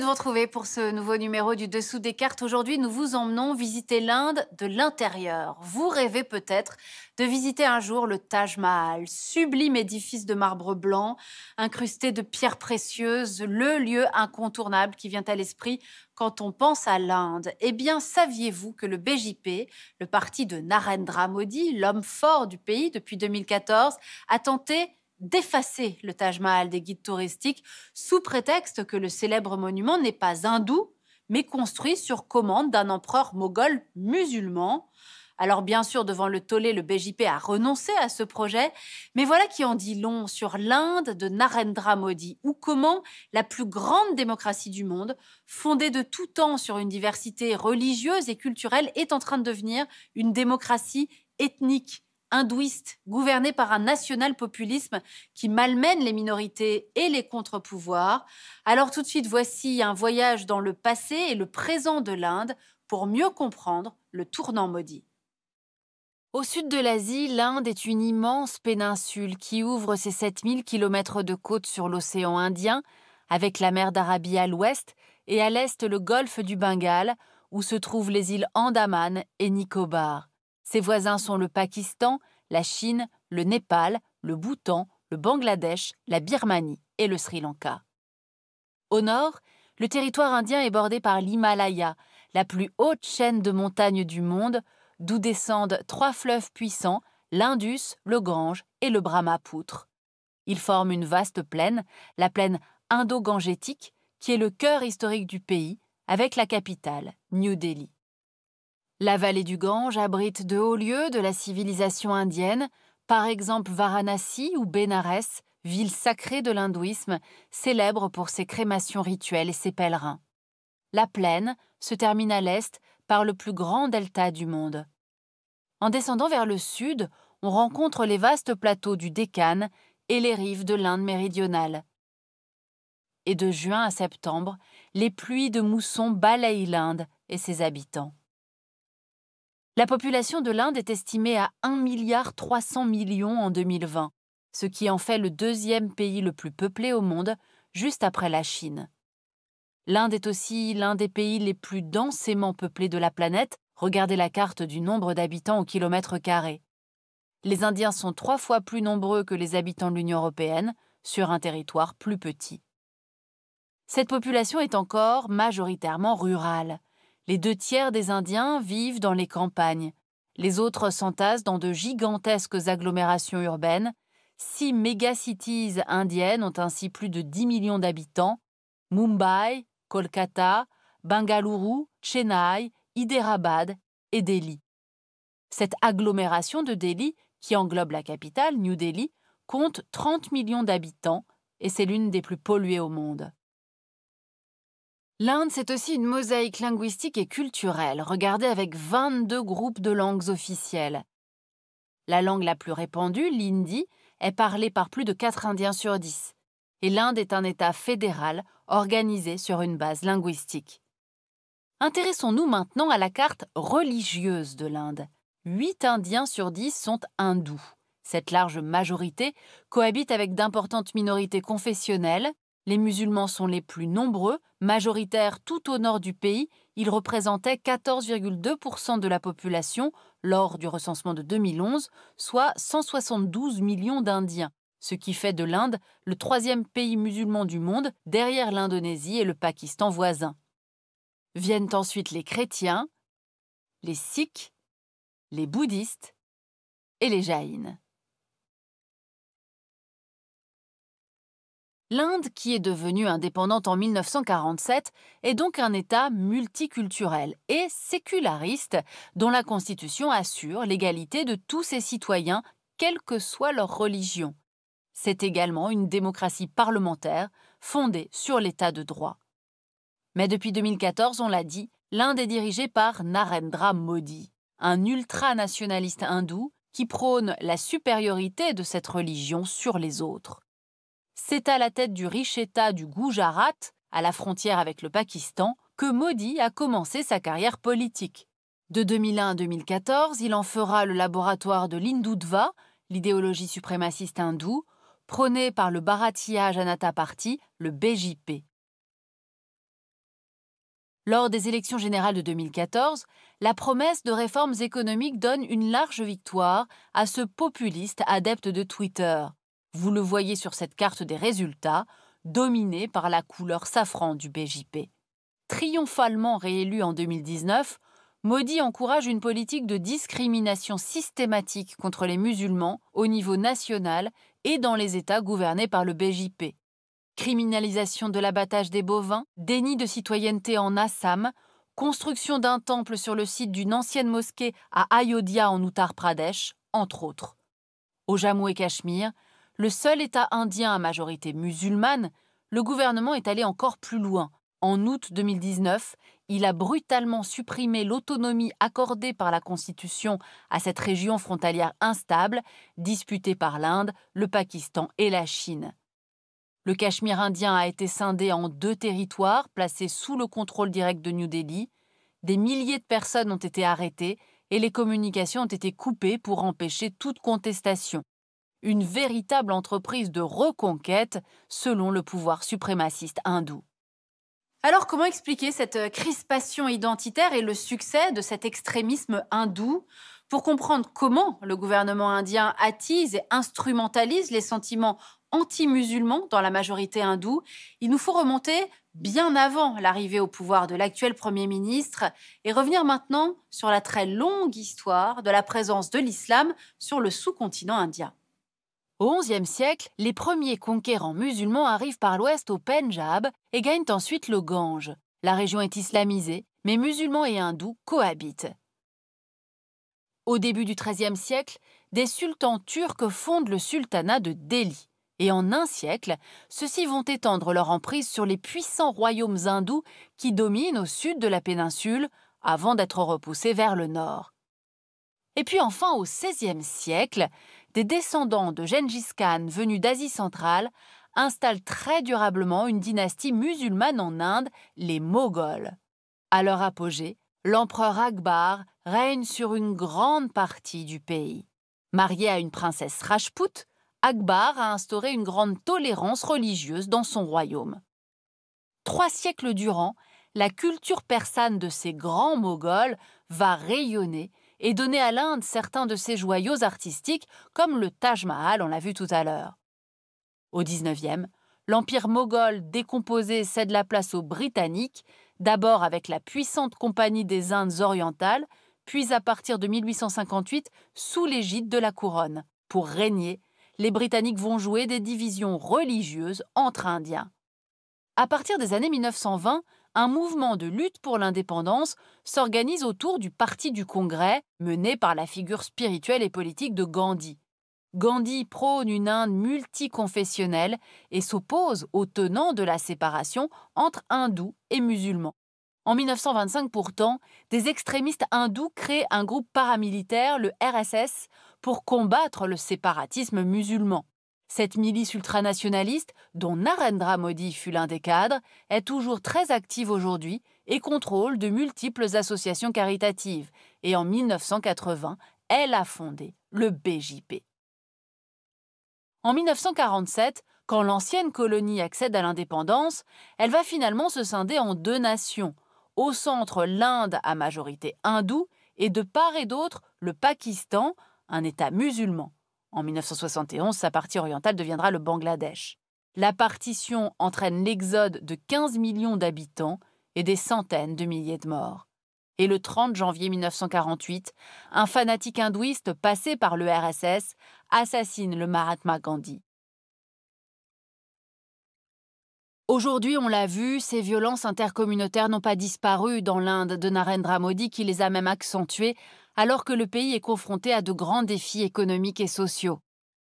de vous retrouver pour ce nouveau numéro du Dessous des cartes. Aujourd'hui, nous vous emmenons visiter l'Inde de l'intérieur. Vous rêvez peut-être de visiter un jour le Taj Mahal, sublime édifice de marbre blanc, incrusté de pierres précieuses, le lieu incontournable qui vient à l'esprit quand on pense à l'Inde. Eh bien, saviez-vous que le BJP, le parti de Narendra Modi, l'homme fort du pays depuis 2014, a tenté d'effacer le Taj Mahal des guides touristiques sous prétexte que le célèbre monument n'est pas hindou, mais construit sur commande d'un empereur moghol musulman. Alors bien sûr, devant le tollé, le BJP a renoncé à ce projet, mais voilà qui en dit long sur l'Inde de Narendra Modi, ou comment la plus grande démocratie du monde, fondée de tout temps sur une diversité religieuse et culturelle, est en train de devenir une démocratie ethnique hindouiste, gouverné par un national-populisme qui malmène les minorités et les contre-pouvoirs. Alors tout de suite, voici un voyage dans le passé et le présent de l'Inde pour mieux comprendre le tournant maudit. Au sud de l'Asie, l'Inde est une immense péninsule qui ouvre ses 7000 km de côte sur l'océan Indien, avec la mer d'Arabie à l'ouest et à l'est le golfe du Bengale, où se trouvent les îles Andaman et Nicobar. Ses voisins sont le Pakistan, la Chine, le Népal, le Bhoutan, le Bangladesh, la Birmanie et le Sri Lanka. Au nord, le territoire indien est bordé par l'Himalaya, la plus haute chaîne de montagnes du monde, d'où descendent trois fleuves puissants, l'Indus, le Gange et le Brahmapoutre. Ils forment une vaste plaine, la plaine indo-gangétique, qui est le cœur historique du pays, avec la capitale, New Delhi. La vallée du Gange abrite de hauts lieux de la civilisation indienne, par exemple Varanasi ou Benares, ville sacrée de l'hindouisme, célèbre pour ses crémations rituelles et ses pèlerins. La plaine se termine à l'est par le plus grand delta du monde. En descendant vers le sud, on rencontre les vastes plateaux du Deccan et les rives de l'Inde méridionale. Et de juin à septembre, les pluies de mousson balayent l'Inde et ses habitants. La population de l'Inde est estimée à 1,3 milliard en 2020, ce qui en fait le deuxième pays le plus peuplé au monde, juste après la Chine. L'Inde est aussi l'un des pays les plus densément peuplés de la planète, regardez la carte du nombre d'habitants au kilomètre carré. Les Indiens sont trois fois plus nombreux que les habitants de l'Union européenne, sur un territoire plus petit. Cette population est encore majoritairement rurale. Les deux tiers des Indiens vivent dans les campagnes. Les autres s'entassent dans de gigantesques agglomérations urbaines. Six mégacities indiennes ont ainsi plus de 10 millions d'habitants. Mumbai, Kolkata, Bengaluru, Chennai, Hyderabad et Delhi. Cette agglomération de Delhi, qui englobe la capitale, New Delhi, compte 30 millions d'habitants et c'est l'une des plus polluées au monde. L'Inde, c'est aussi une mosaïque linguistique et culturelle, regardée avec 22 groupes de langues officielles. La langue la plus répandue, l'hindi, est parlée par plus de 4 Indiens sur 10. Et l'Inde est un État fédéral organisé sur une base linguistique. Intéressons-nous maintenant à la carte religieuse de l'Inde. 8 Indiens sur 10 sont hindous. Cette large majorité cohabite avec d'importantes minorités confessionnelles, les musulmans sont les plus nombreux, majoritaires tout au nord du pays, ils représentaient 14,2% de la population lors du recensement de 2011, soit 172 millions d'Indiens, ce qui fait de l'Inde le troisième pays musulman du monde derrière l'Indonésie et le Pakistan voisin. Viennent ensuite les chrétiens, les sikhs, les bouddhistes et les jaïnes. L'Inde, qui est devenue indépendante en 1947, est donc un État multiculturel et séculariste dont la Constitution assure l'égalité de tous ses citoyens, quelle que soit leur religion. C'est également une démocratie parlementaire fondée sur l'État de droit. Mais depuis 2014, on l'a dit, l'Inde est dirigée par Narendra Modi, un ultranationaliste hindou qui prône la supériorité de cette religion sur les autres. C'est à la tête du riche État du Gujarat, à la frontière avec le Pakistan, que Modi a commencé sa carrière politique. De 2001 à 2014, il en fera le laboratoire de l'Hindutva, l'idéologie suprémaciste hindoue, prônée par le Bharatiya Janata Party, le BJP. Lors des élections générales de 2014, la promesse de réformes économiques donne une large victoire à ce populiste adepte de Twitter. Vous le voyez sur cette carte des résultats, dominée par la couleur safran du BJP. Triomphalement réélu en 2019, Modi encourage une politique de discrimination systématique contre les musulmans au niveau national et dans les États gouvernés par le BJP. Criminalisation de l'abattage des bovins, déni de citoyenneté en Assam, construction d'un temple sur le site d'une ancienne mosquée à Ayodhya en Uttar Pradesh, entre autres. Au Jammu et Cachemire, le seul État indien à majorité musulmane, le gouvernement est allé encore plus loin. En août 2019, il a brutalement supprimé l'autonomie accordée par la Constitution à cette région frontalière instable, disputée par l'Inde, le Pakistan et la Chine. Le Cachemire indien a été scindé en deux territoires placés sous le contrôle direct de New Delhi. Des milliers de personnes ont été arrêtées et les communications ont été coupées pour empêcher toute contestation une véritable entreprise de reconquête selon le pouvoir suprémaciste hindou. Alors comment expliquer cette euh, crispation identitaire et le succès de cet extrémisme hindou pour comprendre comment le gouvernement indien attise et instrumentalise les sentiments anti-musulmans dans la majorité hindoue, il nous faut remonter bien avant l'arrivée au pouvoir de l'actuel Premier ministre et revenir maintenant sur la très longue histoire de la présence de l'islam sur le sous-continent indien. Au XIe siècle, les premiers conquérants musulmans arrivent par l'ouest au Pendjab et gagnent ensuite le Gange. La région est islamisée, mais musulmans et hindous cohabitent. Au début du XIIIe siècle, des sultans turcs fondent le sultanat de Delhi. Et en un siècle, ceux-ci vont étendre leur emprise sur les puissants royaumes hindous qui dominent au sud de la péninsule avant d'être repoussés vers le nord. Et puis enfin, au XVIe siècle, des descendants de Gengis Khan venus d'Asie centrale installent très durablement une dynastie musulmane en Inde, les Moghols. À leur apogée, l'empereur Akbar règne sur une grande partie du pays. Marié à une princesse Rajput, Akbar a instauré une grande tolérance religieuse dans son royaume. Trois siècles durant, la culture persane de ces grands Moghols va rayonner et donner à l'Inde certains de ses joyaux artistiques, comme le Taj Mahal, on l'a vu tout à l'heure. Au XIXe, l'Empire moghol décomposé cède la place aux Britanniques, d'abord avec la puissante Compagnie des Indes orientales, puis à partir de 1858 sous l'égide de la couronne. Pour régner, les Britanniques vont jouer des divisions religieuses entre Indiens. À partir des années 1920, un mouvement de lutte pour l'indépendance s'organise autour du Parti du Congrès, mené par la figure spirituelle et politique de Gandhi. Gandhi prône une Inde multiconfessionnelle et s'oppose aux tenants de la séparation entre hindous et musulmans. En 1925 pourtant, des extrémistes hindous créent un groupe paramilitaire, le RSS, pour combattre le séparatisme musulman. Cette milice ultranationaliste, dont Narendra Modi fut l'un des cadres, est toujours très active aujourd'hui et contrôle de multiples associations caritatives. Et en 1980, elle a fondé le BJP. En 1947, quand l'ancienne colonie accède à l'indépendance, elle va finalement se scinder en deux nations. Au centre, l'Inde à majorité hindoue et de part et d'autre, le Pakistan, un État musulman. En 1971, sa partie orientale deviendra le Bangladesh. La partition entraîne l'exode de 15 millions d'habitants et des centaines de milliers de morts. Et le 30 janvier 1948, un fanatique hindouiste passé par le RSS assassine le Mahatma Gandhi. Aujourd'hui, on l'a vu, ces violences intercommunautaires n'ont pas disparu dans l'Inde de Narendra Modi qui les a même accentuées alors que le pays est confronté à de grands défis économiques et sociaux.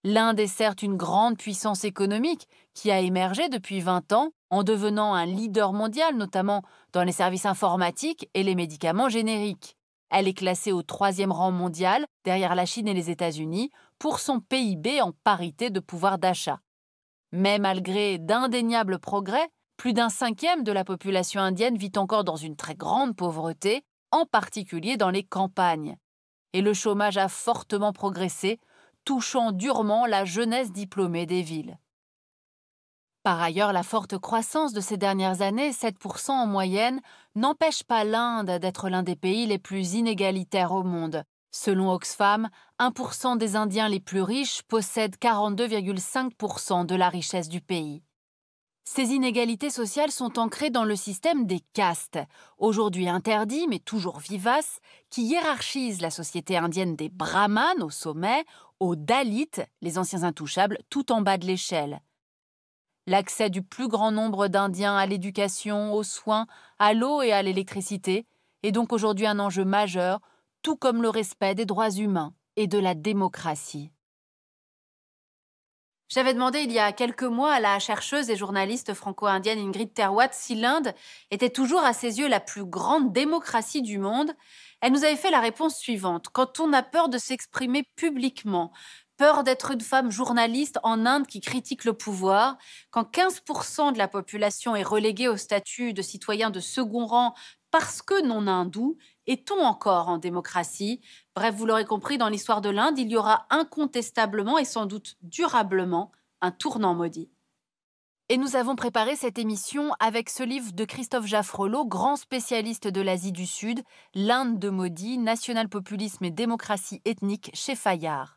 L'Inde est certes une grande puissance économique qui a émergé depuis 20 ans en devenant un leader mondial, notamment dans les services informatiques et les médicaments génériques. Elle est classée au troisième rang mondial, derrière la Chine et les États-Unis, pour son PIB en parité de pouvoir d'achat. Mais malgré d'indéniables progrès, plus d'un cinquième de la population indienne vit encore dans une très grande pauvreté en particulier dans les campagnes. Et le chômage a fortement progressé, touchant durement la jeunesse diplômée des villes. Par ailleurs, la forte croissance de ces dernières années, 7% en moyenne, n'empêche pas l'Inde d'être l'un des pays les plus inégalitaires au monde. Selon Oxfam, 1% des Indiens les plus riches possèdent 42,5% de la richesse du pays. Ces inégalités sociales sont ancrées dans le système des castes, aujourd'hui interdits mais toujours vivaces, qui hiérarchise la société indienne des brahmanes au sommet, aux dalits, les anciens intouchables, tout en bas de l'échelle. L'accès du plus grand nombre d'Indiens à l'éducation, aux soins, à l'eau et à l'électricité est donc aujourd'hui un enjeu majeur, tout comme le respect des droits humains et de la démocratie. J'avais demandé il y a quelques mois à la chercheuse et journaliste franco-indienne Ingrid Terwatt si l'Inde était toujours à ses yeux la plus grande démocratie du monde. Elle nous avait fait la réponse suivante. Quand on a peur de s'exprimer publiquement, peur d'être une femme journaliste en Inde qui critique le pouvoir, quand 15% de la population est reléguée au statut de citoyen de second rang parce que non hindou est-on encore en démocratie Bref, vous l'aurez compris, dans l'histoire de l'Inde, il y aura incontestablement et sans doute durablement un tournant maudit. Et nous avons préparé cette émission avec ce livre de Christophe Jaffrelot, grand spécialiste de l'Asie du Sud, L'Inde de maudit, national populisme et démocratie ethnique chez Fayard.